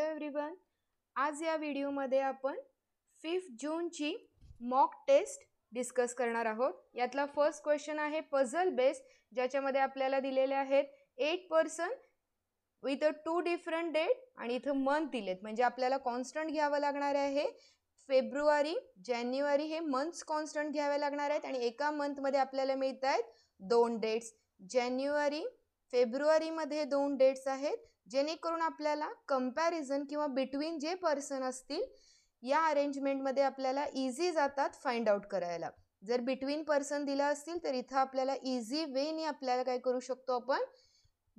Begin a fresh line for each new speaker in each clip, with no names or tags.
Hello everyone आज या व्हिडिओमध्ये आपण फिफ्थ जूनची मॉक टेस्ट डिस्कस करणार आहोत यातला फर्स्ट क्वेश्चन आहे पझल बेस्ड ज्याच्यामध्ये आपल्याला दिलेले आहेत eight person with a two different date आणि इथं मंथ दिलेत म्हणजे आपल्याला कॉन्स्टंट घ्यावं लागणार आहे फेब्रुवारी जानेवारी हे मंथ्स कॉन्स्टंट घ्यावे लागणार आहेत आणि एका मंथमध्ये आपल्याला मिळत आहेत दोन डेट्स जानेवारी फेब्रुवारीमध्ये दोन डेट्स आहेत जेणेकरून आपल्याला कम्पॅरिझन किंवा बिटवीन जे पर्सन असतील या अरेंजमेंटमध्ये आपल्याला इझी जातात फाइंड आउट करायला जर बिटवीन पर्सन दिला असतील तर इथं आपल्याला इझी वेने आपल्याला काय करू शकतो आपण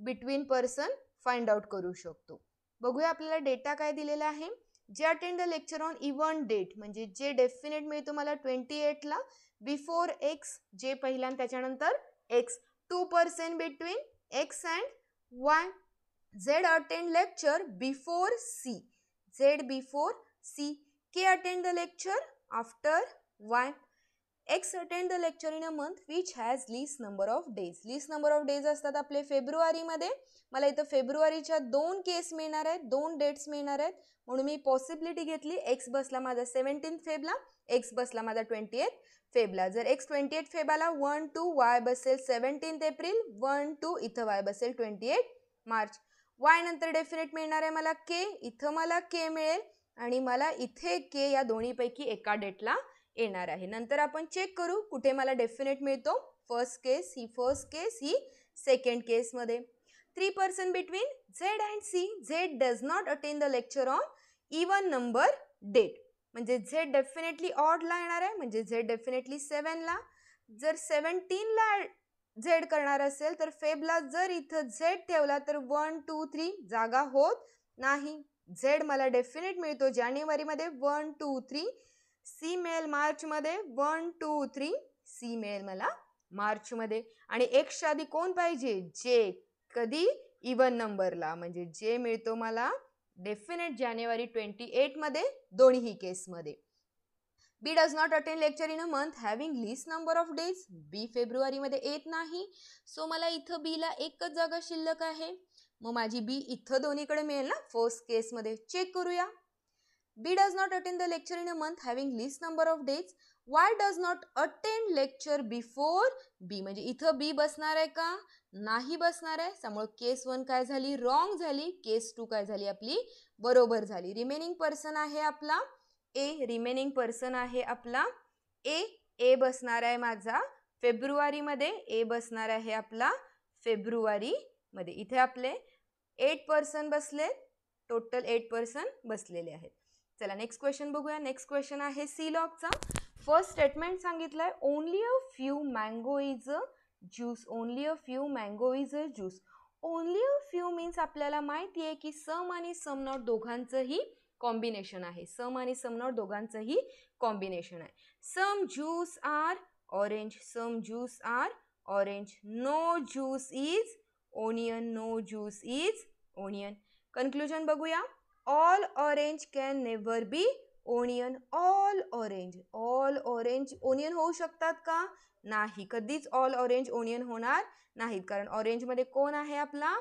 बिटवीन पर्सन फाइंड आउट करू शकतो बघूया आपल्याला डेटा काय दिलेला आहे जे attend the lecture on even date म्हणजे जे डेफिनेट मिळतो मला ट्वेंटी एटला बिफोर एक्स जे पहिला त्याच्यानंतर X two percent between X and Y Z attend lecture before C Z before C K attend the lecture after Y X attend the lecture in a month which has less number of days less number of days असतात आपले फेब्रुवारीमध्ये मला इथं फेब्रुवारीच्या दोन केस मिळणार आहेत दोन डेट्स मिळणार आहेत म्हणून मी पॉसिबिलिटी घेतली एक्स बसला माझा सेवन्टीन फेबला एक्स बसला माझा ट्वेंटी एट फेबला जर एक्स ट्वेंटी एट फेबाला वन टू वाय बसेल सेवन्टीन एप्रिल वन टू इथं वाय बसेल ट्वेंटी एट मार्च वाय नंतर डेफिनेट मिळणार आहे मला के इथं मला के मिळेल आणि मला इथे के या दोन्हीपैकी एका डेटला येणार आहे नंतर आपण चेक करू कुठे मला डेफिनेट मिळतो फर्स्ट केस ही फर्स्ट केस ही सेकंड केसमध्ये three person between Z and C Z does not attend the lecture on even number date म्हणजे झेड डेफिनेटली ऑडला येणार आहे म्हणजे झेड डेफिनेटली सेवनला जर सेवन्टीनला झेड करणार असेल तर फेबला जर इथं झेड ठेवला तर वन टू थ्री जागा होत नाही झेड मला डेफिनेट मिळतो जानेवारीमध्ये वन टू थ्री सी मिळेल मार्चमध्ये वन टू थ्री सी मिळेल मला मार्चमध्ये आणि एक शादी कोण पाहिजे जे कधी इवन नंबरला म्हणजे जे मिळतो मला डेफिनेट जानेवारी ट्वेंटी एटमध्ये दोन्ही केसमध्ये B does not attend lecture in a month having least number of days B फेब्रुवारीमध्ये येत नाही सो मला इथं बीला एकच जागा शिल्लक आहे मग माझी बी इथं दोन्हीकडे मिळेल ना फर्स्ट केसमध्ये चेक करूया B does not attend the lecture in a month having least number of days Y does not attend lecture before B म्हणजे इथं बी बसणार आहे का नाही बसणार आहे त्यामुळे केस वन काय झाली रॉंग झाली केस टू काय झाली आपली बरोबर झाली रिमेनिंग पर्सन आहे आपला ए रिमेनिंग पर्सन आहे आपला ए ए बसणार आहे माझा फेब्रुवारीमध्ये ए बसणार आहे आपला फेब्रुवारीमध्ये इथे आपले एट पर्सन बसले टोटल एट पर्सन बसलेले आहेत चला नेक्स्ट क्वेश्चन बघूया नेक्स्ट क्वेश्चन आहे सी लॉकचा फर्स्ट स्टेटमेंट सांगितलं आहे only a few mango is a juice only a few mango is a juice only a few means आपल्याला माहिती आहे की सम आणि सम नॉट दोघांचंही कॉम्बिनेशन आहे सम आणि समनॉट दोघांचंही कॉम्बिनेशन आहे some juice are orange some juice are orange no juice is onion no juice is onion conclusion बघूया all orange can never be onion all orange all orange onion होऊ शकतात का नाही कधीच ऑल ऑरेंज ओनियन होणार नाहीत कारण ऑरेंजमध्ये कोण आहे आपला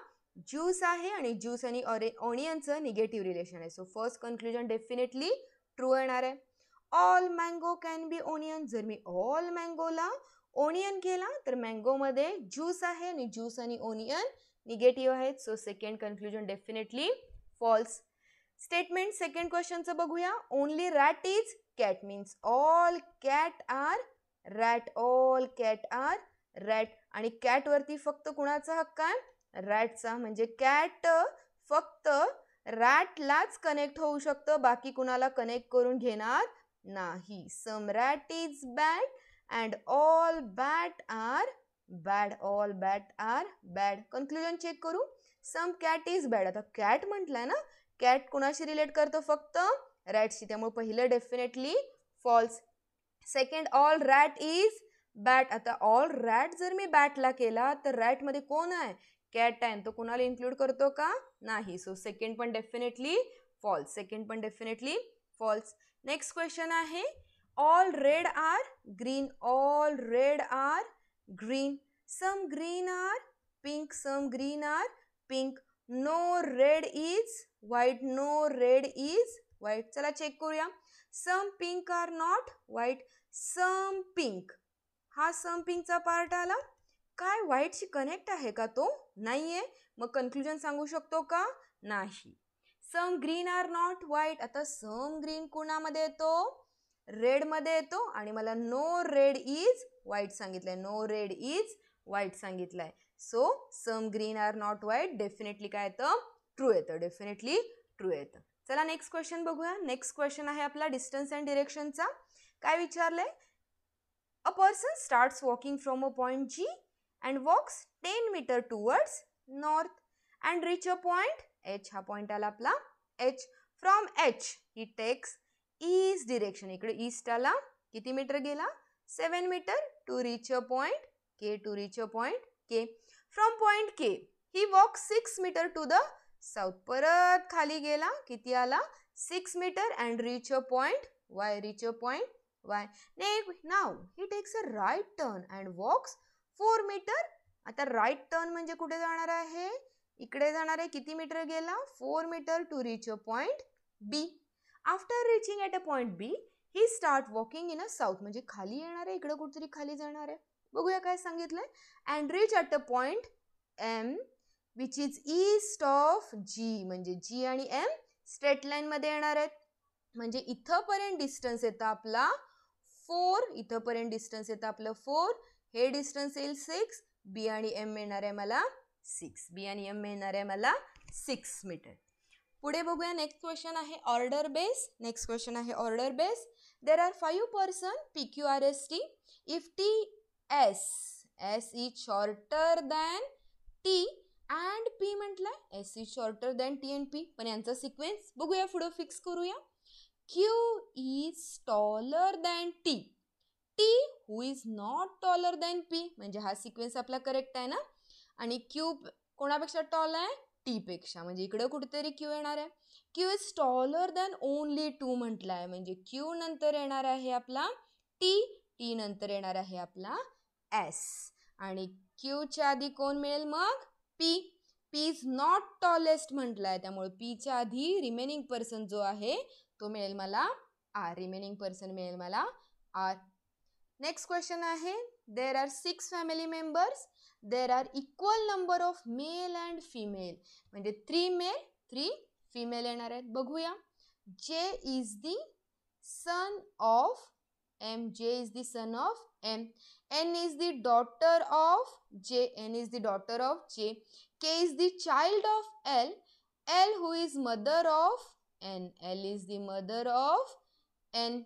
ज्यूस आहे आणि ज्यूस आणि ऑरे ऑनियनचं निगेटिव्ह रिलेशन आहे so first conclusion definitely true येणार आहे all mango can be onion जर मी ऑल मँगोला ओनियन केला तर मँगोमध्ये ज्यूस आहे आणि ज्यूस आणि ओनियन निगेटिव्ह आहेत so second conclusion definitely false statement second क्वेश्चनचं बघूया only rat is cat means all cat are rat all cat are rat आणि कॅटवरती फक्त कुणाचा हक्क आहे रॅटचा म्हणजे कॅट फक्त रॅटलाच कनेक्ट होऊ शकतं बाकी कुणाला कनेक्ट करून घेणार नाही some rat is bad and all bat are bad all bat are bad conclusion check करू सम कॅट इज बॅड आता कॅट म्हटलंय ना कॅट कोणाशी रिलेट करतो फक्त रॅटशी त्यामुळे पहिलं definitely false second all rat is bat आता ऑल रॅट जर मी बॅटला केला तर रॅटमध्ये कोण आहे कॅट टाइम तो कुणाला इन्क्लूड करतो का नाही सो सेकंड पण डेफिनेटली फॉल्स सेकंड पण डेफिनेटली फॉल्स नेक्स्ट क्वेश्चन आहे all red are green all red are green some green are pink some green are pink no red is white no red is white चला check करूया some pink are not white some pink हा some पिंकचा part आला काय वाईटशी connect आहे का तो नाही आहे मग कन्क्लुजन सांगू शकतो का नाही some green are not white आता सम ग्रीन कोणामध्ये येतो रेडमध्ये येतो आणि मला नो रेड इज व्हाईट सांगितलं नो रेड इज व्हाईट सांगितलं आहे so some green are not white definitely काय येतं ट्रू येतं डेफिनेटली ट्रू येतं चला नेक्स्ट क्वेश्चन बघूया नेक्स्ट क्वेश्चन आहे आपला डिस्टन्स अँड डिरेक्शनचा काय विचारलंय a person starts walking from a point G and walks ten metre towards north and reach a point H हा पॉइंट आला आपला H from H he takes east direction इकडे east आला किती मीटर गेला seven metre to reach a point K to reach a point K from point K he walk six metre to the south परत खाली गेला किती आला six metre and reach a point Y reach a point Y ने नाव he takes a right turn and walks four metre आता right turn म्हणजे कुठे जाणार आहे इकडे जाणार आहे किती मीटर गेला four metre to reach a point B after reaching at a point B he start walking in a south म्हणजे खाली येणार आहे इकडे कुठेतरी खाली जाणार आहे बघूया काय सांगितलंय and reach at a point M which is east of G म्हणजे जी आणि एम स्ट्रेट लाईनमध्ये येणार आहेत म्हणजे इथंपर्यंत डिस्टन्स येतं आपला फोर इथंपर्यंत डिस्टन्स येतं आपलं फोर हे डिस्टन्स येईल सिक्स बी आणि एम मिळणार आहे मला सिक्स बी आणि एम मिळणार आहे मला सिक्स मीटर पुढे बघूया नेक्स्ट क्वेश्चन आहे ऑर्डर बेस नेक्स्ट क्वेश्चन आहे order base there are five person P Q R S T if T S S is shorter than T and P म्हटलं S is shorter than T and P पण यांचा sequence बघूया पुढं fix करूया Q is taller than T T who is not taller than P म्हणजे हा sequence आपला correct आहे ना आणि क्यू कोणापेक्षा टॉल आहे टीपेक्षा म्हणजे इकडं कुठेतरी क्यू येणार आहे Q is taller than only two म्हटलं आहे म्हणजे क्यू नंतर येणार आहे आपला टी टी नंतर येणार आहे आपला एस आणि क्यूच्या आधी कोण मिळेल मग P P is not tallest म्हटलं आहे त्यामुळे पीच्या आधी रिमेनिंग पर्सन जो आहे तो मिळेल मला आर रिमेनिंग पर्सन मिळेल मला R Next question ahe, there are 6 family members, there are equal number of male and female. When 3 male, 3 female and are baghuya. J is the son of M, J is the son of M. N is the daughter of J, N is the daughter of J. K is the child of L, L who is mother of N, L is the mother of N.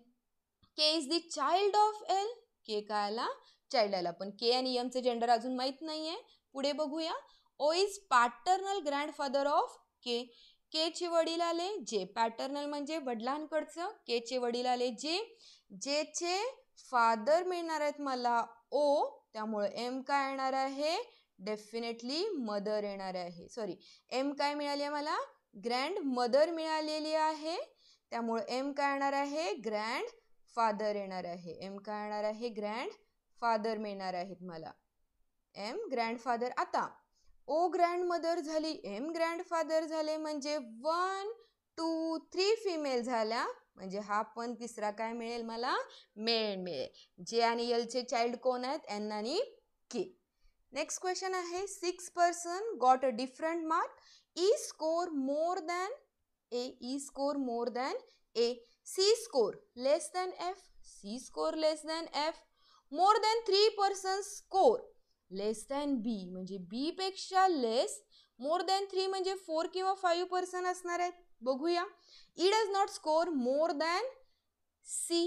K is the child of L, K काय आला आला पण के आणि एमचे gender अजून माहीत नाही आहे पुढे बघूया O is paternal father of K केचे वडील आले जे पॅटर्नल म्हणजे वडिलांकडचं केचे वडील आले जे जेचे फादर मिळणार आहेत मला ओ त्यामुळं एम काय येणार आहे डेफिनेटली मदर येणार आहे सॉरी एम काय मिळाली आहे मला ग्रँड मदर मिळालेली आहे त्यामुळं एम काय येणार आहे ग्रँड फादर येणार आहे एम काय येणार आहे ग्रँड फादर मिळणार आहेत मला एम ग्रँड फादर आता ओ ग्रँड मदर झाली एम ग्रँडफादर झाले म्हणजे वन टू थ्री फिमेल झाल्या म्हणजे हा पण तिसरा काय मिळेल मला मेल मिळेल जे आणि यलचे चाइल्ड कोण आहेत एन आणि के नेक्स्ट क्वेश्चन आहे six person got a different mark E score more than A E score more than A C score less than F C score less than F more than three person score less than B म्हणजे B पेक्षा less more than three म्हणजे four किंवा five person असणार आहेत बघूया E does not score more than C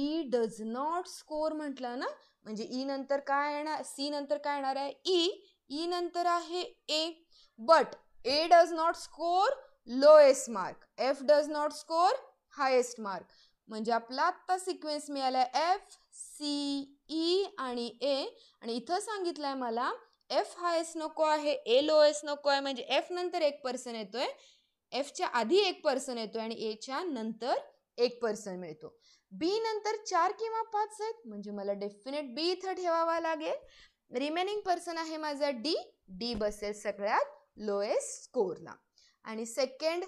E does not score म्हटलं ना म्हणजे ई e नंतर काय येणार सी नंतर काय येणार आहे ई e. ई e नंतर आहे A but A does not score lowest mark F does not score highest mark म्हणजे आपला आत्ता सिक्वेन्स मिळाला आहे एफ सी ई आणि ए आणि इथं सांगितलं आहे मला एफ हायस नको आहे ए लोएस्ट नको आहे म्हणजे एफ नंतर एक पर्सन येतोय एफच्या आधी एक पर्सन येतोय आणि एच्या नंतर एक पर्सन मिळतो बी नंतर चार किंवा पाच आहेत म्हणजे मला डेफिनेट बी इथं ठेवावा लागेल रिमेनिंग पर्सन आहे माझा डी डी बसेल सगळ्यात लोएस्ट स्कोरला आणि सेकंड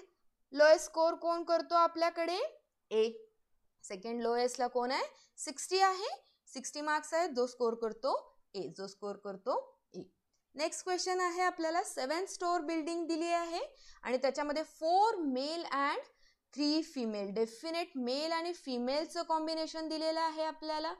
लोएस्ट स्कोअर कोण करतो आपल्याकडे ए सेकंड लोएस्टला कोण आहे सिक्स्टी आहे सिक्स्टी मार्क्स आहे जो स्कोर करतो ए जो स्कोर करतो ए नेक्स्ट क्वेश्चन आहे आपल्याला सेवन स्टोर बिल्डिंग दिली आहे आणि त्याच्यामध्ये four male and three female definite male आणि फिमेलचं कॉम्बिनेशन दिलेलं आहे आपल्याला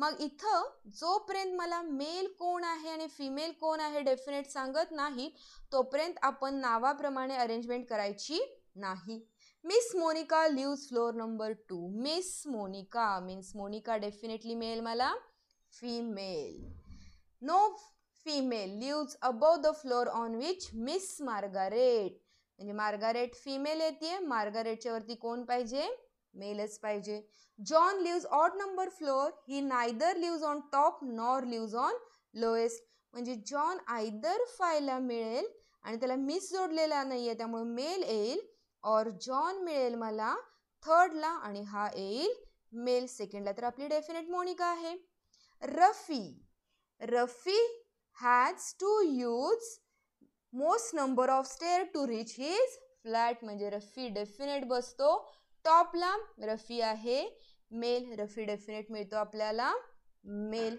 मग इथं जोपर्यंत मला मेल कोण आहे आणि फिमेल कोण आहे डेफिनेट सांगत नाही तोपर्यंत आपण नावाप्रमाणे अरेंजमेंट करायची नाही Miss Monica lives floor number two Miss Monica means Monica definitely male मला female no female lives above the floor on which Miss Margaret म्हणजे मार्गारेट फिमेल येते मार्गारेटच्या वरती कोण पाहिजे मेलच पाहिजे John lives odd number floor he neither lives on top nor lives on lowest म्हणजे जॉन आयदर फायला मिळेल आणि त्याला मिस जोडलेला नाही आहे त्यामुळे मेल येईल और जॉन मिळेल मला थर्डला आणि हा येईल मेल सेकंडला तर आपली डेफिनेट मोनिका आहे Rafi Rafi has to use most number of stair to reach his flat म्हणजे रफी डेफिनेट बसतो टॉपला रफी आहे मेल रफी डेफिनेट मिळतो आपल्याला मेल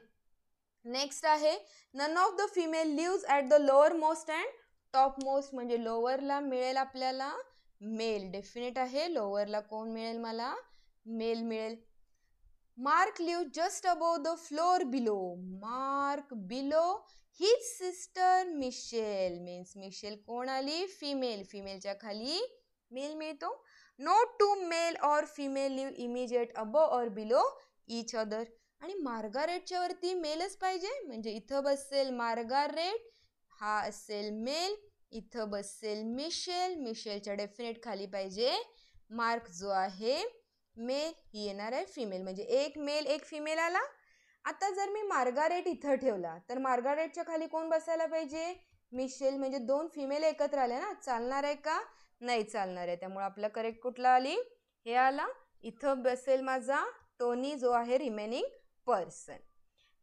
नेक्स्ट आहे none of the female lives at the lower most and top most म्हणजे लोअरला मिळेल आपल्याला मेल डेफिनेट आहे लोअरला कोण मिळेल मला मेल मिळेल Mark live just above the floor below Mark below which sister Michelle means Michelle कोण आली फिमेल फिमेलच्या खाली मेल मिळतो no two male or female live immediate above or below each other आणि मार्गारेटच्या वरती मेलच पाहिजे म्हणजे इथं बसेल मार्गारेट हा असेल मेल इथं बसेल मिशेल मिशेलच्या डेफिनेट खाली पाहिजे मार्क जो आहे मेल ही येणार आहे फिमेल म्हणजे एक मेल एक फिमेल आला आता जर मी मार्गारेट इथं ठेवला तर मार्गारेटच्या खाली कोण बसायला पाहिजे मिशेल म्हणजे दोन फिमेल एकत्र आले ना चालणार आहे का नाही चालणार आहे त्यामुळे आपला करेक्ट कुठला आली हे आला इथं बसेल माझा टोनी जो आहे रिमेनिंग पर्सन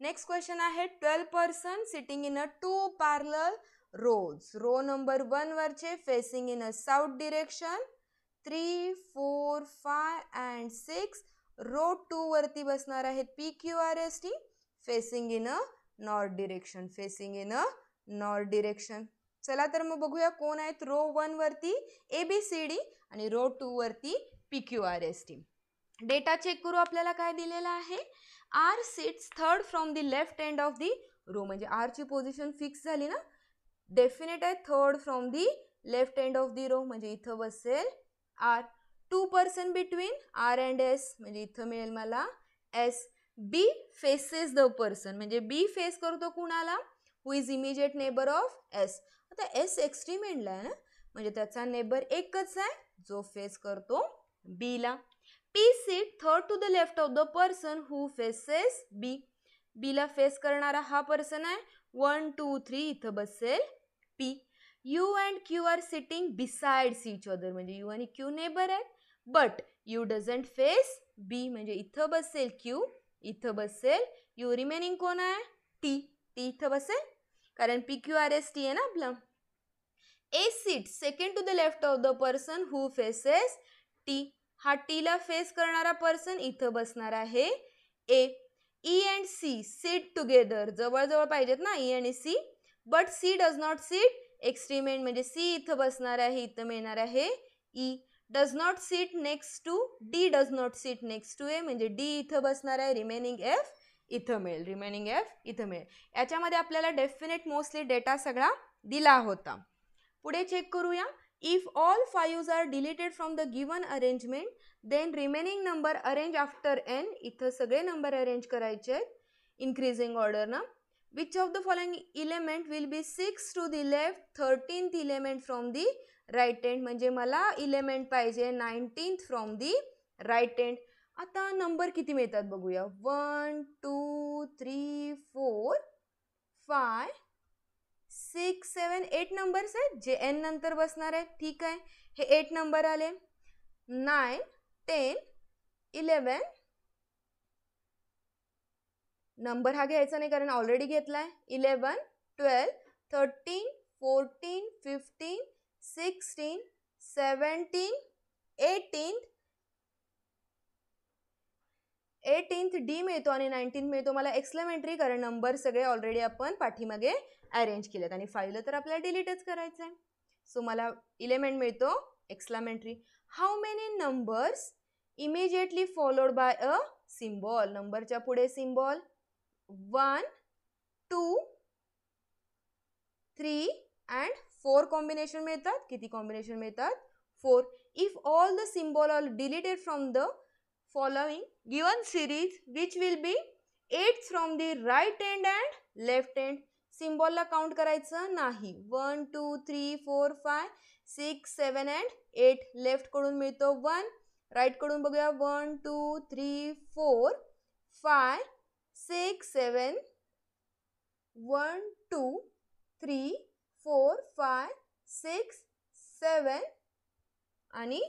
नेक्स्ट क्वेश्चन आहे twelve person sitting in a two parallel rows. Row number 1 वरचे facing in a south direction. 3, 4, 5 and 6. Row 2 वरती बसणार आहेत P Q R S T facing in a north direction facing in a north direction चला तर मग बघूया कोण आहेत रो वन वरती ए बी सी डी आणि रो टू वरती P Q R S T data check करू आपल्याला काय दिलेला आहे R seats third from the left end of the row म्हणजे आरची पोझिशन फिक्स झाली ना डेफिनेट आहे third from the left end of the row म्हणजे इथं बसेल R two person between R and S म्हणजे इथं मिळेल मला S B faces the person म्हणजे बी फेस करतो कुणाला who is immediate neighbour of S आता एस एक्स्ट्रीम एंडला आहे ना म्हणजे त्याचा नेबर एकच आहे जो फेस करतो बीला P seat third to the left of the person who faces B बीला फेस करणारा हा पर्सन आहे वन टू थ्री इथं बसेल P U and Q are sitting besides each other म्हणजे यू आणि क्यू नेबर आहेत but U doesn't face B म्हणजे इथं बसेल क्यू इथं बसेल यू रिमेनिंग कोण आहे टी टी इथं बसेल कारण P Q R S T आहे ना आपलं A seat second to the left of the person who faces T हा टीला फेस करणारा पर्सन इथं बसणार आहे A E and C seat together जवळजवळ पाहिजेत ना E and C but C does not seat end म्हणजे सी इथं बसणार आहे इथं मिळणार आहे E does not seat next to D does not seat next to ए म्हणजे डी इथं बसणार आहे रिमेनिंग एफ इथं मिळेल रिमेनिंग एफ इथं मिळेल याच्यामध्ये आपल्याला डेफिनेट मोस्टली डेटा सगळा दिला होता पुढे चेक करूया if all fives are deleted from the given arrangement then remaining number arrange after N इथं सगळे नंबर अरेंज करायचे आहेत इन्क्रीजिंग ऑर्डरनं Which of the following element will be 6 to the left, 13th element from the right hand म्हणजे मला element पाहिजे nineteenth from the right hand आता number किती मिळतात बघूया one two three four five six seven eight numbers आहेत जे N नंतर बसणार आहेत ठीक आहे हे एट नंबर आले नाईन टेन इलेवन नंबर हा घ्यायचा नाही कारण ऑलरेडी घेतला आहे eleven twelve thirteen fourteen fifteen sixteen seventeen eighteen eighteenth D मिळतो आणि नाईन्टीन मिळतो मला एक्सलेमेंटरी कारण नंबर सगळे ऑलरेडी आपण पाठीमागे अरेंज केलेत आणि फाईव्हला तर आपल्याला डिलीटच करायचं आहे सो मला इलेमेंट मिळतो exclamatory how many numbers immediately followed by a symbol नंबरच्या पुढे symbol one two three and four combination मिळतात किती कॉम्बिनेशन मिळतात four if all the symbol are deleted from the following given series which will be eight from the right hand and left hand सिम्बॉलला count करायचं नाही one two three four five six seven and eight लेफ्टकडून मिळतो one राईटकडून बघूया one two three four five six seven one two three four five six seven आणि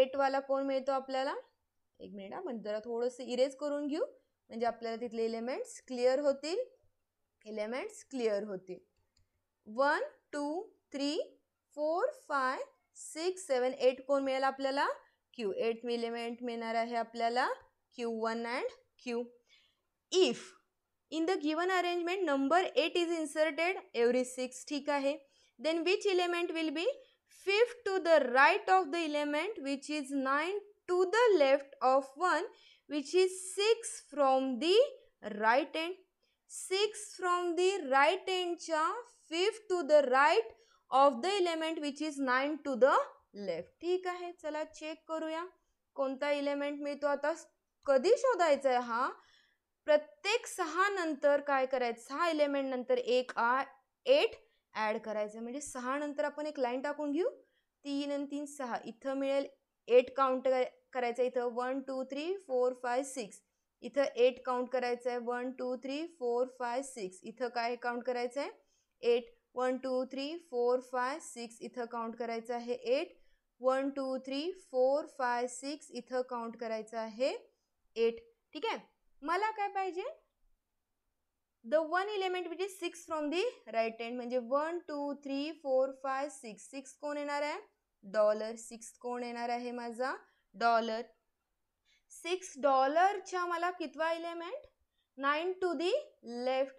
एटवाला कोण मिळतो आपल्याला एक मिनिट म्हणजे जरा थोडंसं इरेज करून घेऊ म्हणजे आपल्याला तिथले इलेमेंट्स क्लिअर होतील एलेमेंट्स क्लिअर होतील one two three four five six seven eight कोण मिळेल आपल्याला क्यू एट इलिमेंट मिळणार आहे आपल्याला Q one and Q if in the given arrangement number eight is inserted every six ठीक आहे then which element will be fifth to the right of the element which is nine to the left of one which is six from the right end six from the right एंडच्या fifth to the right of the element which is nine to the left ठीक आहे चला check करूया कोणता element मिळतो आता कधी शोधायचा आहे हा प्रत्येक सहा नंतर काय करायचं सहा एलिमेंट नंतर एक आ एट ॲड करायचं म्हणजे सहा नंतर आपण एक लाईन टाकून घेऊ तीन आणि तीन सहा इथं मिळेल एट काउंट करायचं इथं one two three four five six इथं एट काउंट करायचं आहे one two three four five six इथं काय काउंट करायचं आहे eight one two three four five six इथं काउंट करायचं आहे eight one two three four five six इथं काउंट करायचं आहे एट ठीक आहे मला काय पाहिजे the one element which is six from the right hand म्हणजे one two three four five six six कोण येणार आहे डॉलर सिक्स कोण येणार आहे माझा डॉलर सिक्स डॉलरच्या मला कितवा element nine to the left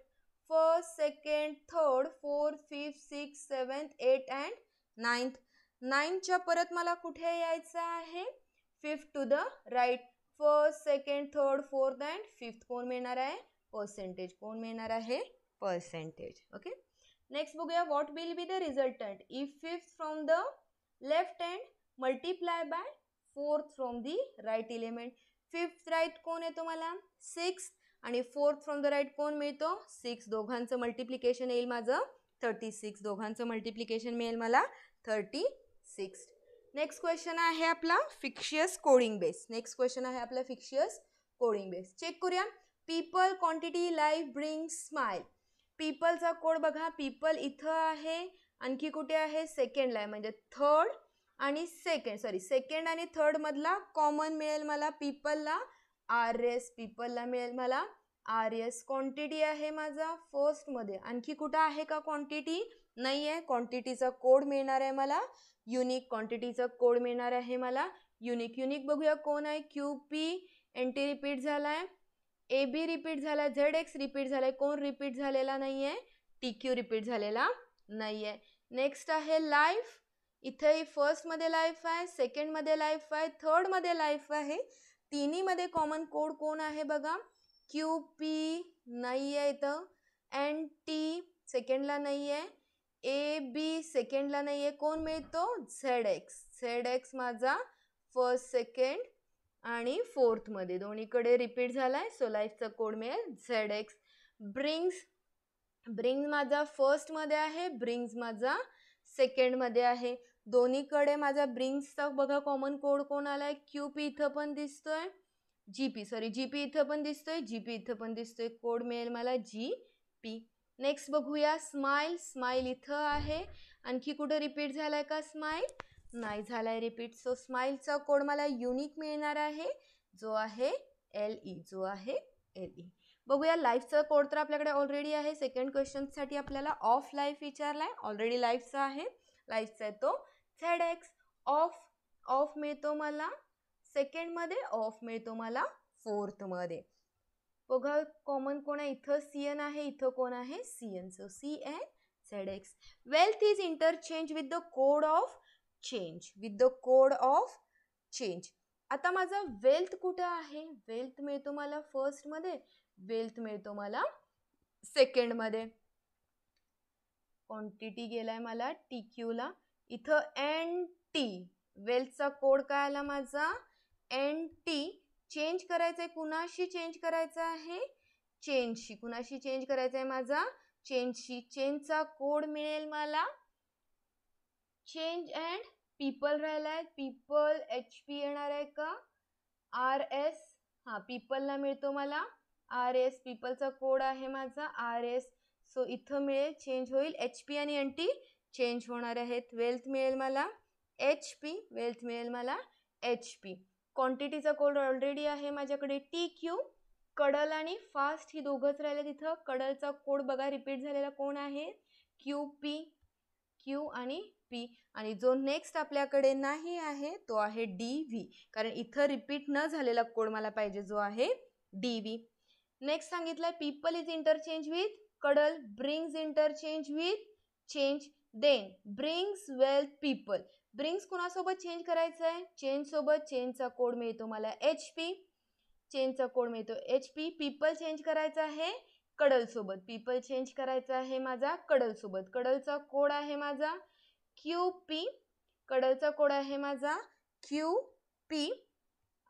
first second third fourth fifth six seventh eight and ninth नाईनच्या परत मला कुठे यायचं आहे fifth to the right first second third fourth and fifth कोण मिळणार आहे पर्सेंटेज कोण मिळणार आहे पर्सेंटेज ओके नेक्स्ट बघूया what will be the resultant if fifth from the left and multiply by fourth from the right element fifth right कोण येतो मला सिक्स आणि फोर्थ फ्रॉम द राईट कोण मिळतो सिक्स दोघांचं मल्टिप्लिकेशन येईल माझं थर्टी सिक्स दोघांचं मल्टिप्लिकेशन मिळेल मला थर्टी सिक्स नेक्स्ट क्वेश्चन आहे आपला fictitious coding base next question आहे आपला फिक्शियस कोडिंग बेस चेक करूया people quantity life bring smile पीपलचा कोड बघा पीपल इथं आहे आणखी कुठे आहे सेकंडला आहे म्हणजे थर्ड आणि सेकंड सॉरी सेकंड आणि थर्डमधला कॉमन मिळेल मला पीपलला आर एस पीपलला मिळेल मला आर एस क्वांटिटी आहे माझा फर्स्टमध्ये आणखी कुठं आहे का क्वांटिटी नाही आहे क्वांटिटीचा कोड मिळणार आहे मला युनिक क्वांटिटीचा कोड मिळणार आहे मला युनिक युनिक बघूया कोण आहे Q P N T repeat झाला आहे ए बी रिपीट झाला आहे झेड एक्स रिपीट झाला आहे कोण रिपीट झालेला नाही आहे टी क्यू रिपीट झालेला नाही आहे नेक्स्ट आहे लाईफ इथे फर्स्टमध्ये लाईफ आहे सेकंडमध्ये लाईफ आहे थर्डमध्ये लाईफ आहे तिन्हीमध्ये कॉमन कोड कोण आहे बघा क्यू पी नाही आहे इथं एन टी सेकंडला नाही आहे ए बी सेकंडला नाही आहे कोण मिळतो झेड एक्स झेड एक्स माझा फर्स्ट सेकंड आणि फोर्थमध्ये दोन्हीकडे रिपीट झाला आहे सो लाईफचा कोड मिळेल झेड एक्स ब्रिंग्स ब्रिंग माझा फर्स्टमध्ये आहे ब्रिंग्स माझा सेकंडमध्ये आहे दोन्हीकडे माझा ब्रिंग्सचा बघा कॉमन कोड कोण आला आहे क्यू पी इथं पण दिसतोय G P sorry G P इथं पण दिसतोय जी पी इथं पण दिसतोय कोड मिळेल मला जी पी नेक्स्ट बघूया स्माईल स्माईल इथं आहे आणखी कुठं रिपीट झालाय का स्माईल नाही झालाय रिपीट सो स्माईलचा कोड मला युनिक मिळणार आहे जो आहे एल ई e, जो आहे एल ई e. बघूया लाईफचा कोड तर आपल्याकडे ऑलरेडी आहे सेकंड क्वेश्चनसाठी आपल्याला ऑफ लाईफ विचारलाय ऑलरेडी लाईफचा आहे लाईफचा आहे तो झेड एक्स ऑफ ऑफ मिळतो मला सेकंडमध्ये ऑफ मिळतो मला फोर्थमध्ये बघा कॉमन कोण आहे इथं सी एन आहे इथं कोण आहे C N so C N Z X wealth is interchange with the code of change with the code of change आता माझा वेल्थ कुठं आहे वेल्थ मिळतो मला फर्स्टमध्ये वेल्थ मिळतो मला सेकंडमध्ये क्वांटिटी गेलाय मला टी क्यूला इथं एन टी वेल्थचा कोड काय आला माझा एन टी चेंज करायचं आहे कुणाशी चेंज करायचं आहे चेंजशी कुणाशी चेंज करायचं आहे माझा चेंजशी चेंजचा कोड मिळेल मला चेंज अँड पीपल राहिला आहे पीपल एच पी येणार आहे का आर एस हां पीपलला मिळतो मला आर एस पीपलचा कोड आहे माझा आर एस सो इथं मिळेल चेंज होईल एच पी आणि एन टी चेंज होणार आहेत वेल्थ मिळेल मला एच पी वेल्थ मिळेल मला एच पी क्वांटिटीचा कोड ऑलरेडी आहे माझ्याकडे टी क्यू कडल आणि फास्ट ही दोघंच राहिले तिथं कडलचा कोड बघा रिपीट झालेला कोण आहे क्यू पी क्यू आणि पी आणि जो नेक्स्ट आपल्याकडे नाही आहे तो आहे डी व्ही कारण इथं रिपीट न झालेला कोड मला पाहिजे जो आहे डी व्ही नेक्स्ट सांगितलं people is interchange with cuddle brings interchange with change then brings wealth people brings कुणासोबत चेंज करायचं आहे चेंजसोबत चेंजचा कोड मिळतो मला एच पी चेंजचा कोड मिळतो एच पी पीपल चेंज करायचा आहे कडलसोबत पीपल चेंज करायचा आहे माझा कडलसोबत कडलचा कोड आहे माझा क्यू पी कडलचा कोड आहे माझा क्यू पी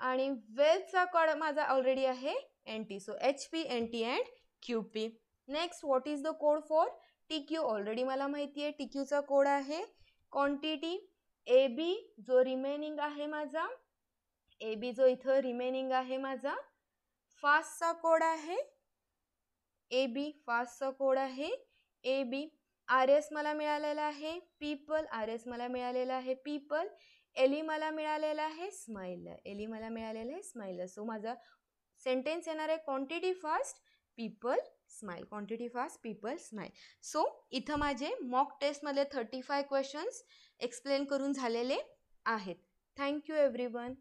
आणि वेलचा कोड माझा ऑलरेडी आहे N T so H P N T and Q P next what is the code for T Q already मला माहिती आहे टी क्यूचा कोड आहे क्वांटिटी ए बी जो रिमेनिंग आहे माझा ए बी जो इथं रिमेनिंग आहे माझा फास्टचा कोड आहे ए बी फास्टचा कोड आहे ए बी आर एस मला मिळालेला आहे पीपल आर एस मला मिळालेला आहे पीपल एली मला मिळालेला आहे स्माईल एली मला मिळालेला आहे स्माईल सो माझा सेंटेन्स येणार आहे quantity fast people smile quantity fast people smile so इथं माझे मॉक टेस्टमधले थर्टी फाय क्वेश्चन्स एक्सप्लेन करून झालेले आहेत थँक्यू एव्हरीवन